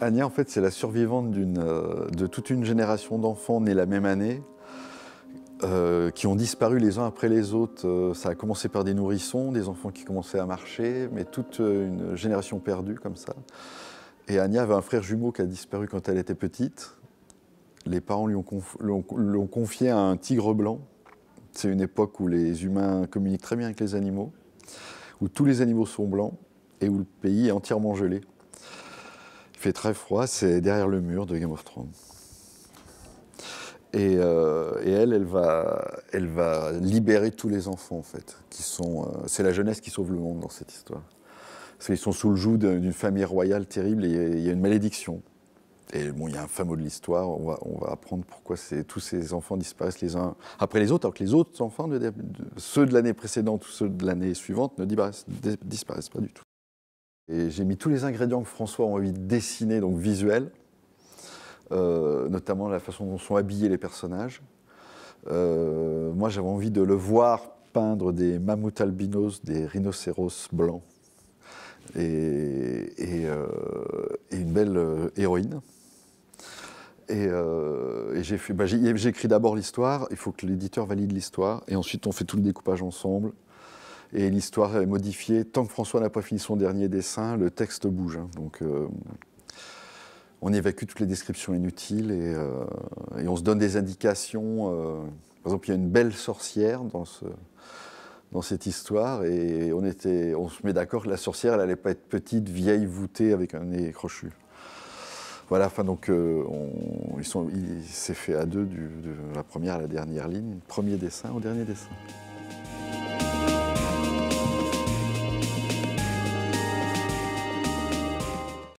Ania, en fait, c'est la survivante euh, de toute une génération d'enfants nés la même année, euh, qui ont disparu les uns après les autres. Euh, ça a commencé par des nourrissons, des enfants qui commençaient à marcher, mais toute une génération perdue comme ça. Et Anya avait un frère jumeau qui a disparu quand elle était petite. Les parents l'ont confié à un tigre blanc. C'est une époque où les humains communiquent très bien avec les animaux, où tous les animaux sont blancs et où le pays est entièrement gelé très froid, c'est derrière le mur de Game of Thrones. Euh, et, elle, elle va, elle va libérer tous les enfants, en fait. Qui sont, euh, c'est la jeunesse qui sauve le monde dans cette histoire. Parce qu'ils sont sous le joug d'une famille royale terrible et il y, a une malédiction. Et bon, il y a un fameux de l'histoire, on va, on va, apprendre pourquoi tous ces enfants disparaissent les uns après les autres, alors que les autres enfants, ceux de l'année précédente ou ceux de l'année suivante, ne disparaissent pas du tout. Et j'ai mis tous les ingrédients que François a envie de dessiner, donc visuels, euh, notamment la façon dont sont habillés les personnages. Euh, moi, j'avais envie de le voir peindre des mammouths albinos, des rhinocéros blancs et, euh, une belle héroïne. Et, bah, j'ai écrit d'abord l'histoire, il faut que l'éditeur valide l'histoire, et ensuite on fait tout le découpage ensemble, et l'histoire est modifiée. Tant que François n'a pas fini son dernier dessin, le texte bouge. Hein. Donc euh, on évacue toutes les descriptions inutiles et, euh, on se donne des indications. Euh. par exemple, il y a une belle sorcière dans ce dans cette histoire et on, était, on se met d'accord que la sorcière, elle n'allait pas être petite, vieille, voûtée, avec un nez crochu. Voilà, enfin donc, ils sont, il s'est fait à deux, de la première à la dernière ligne, premier dessin au dernier dessin.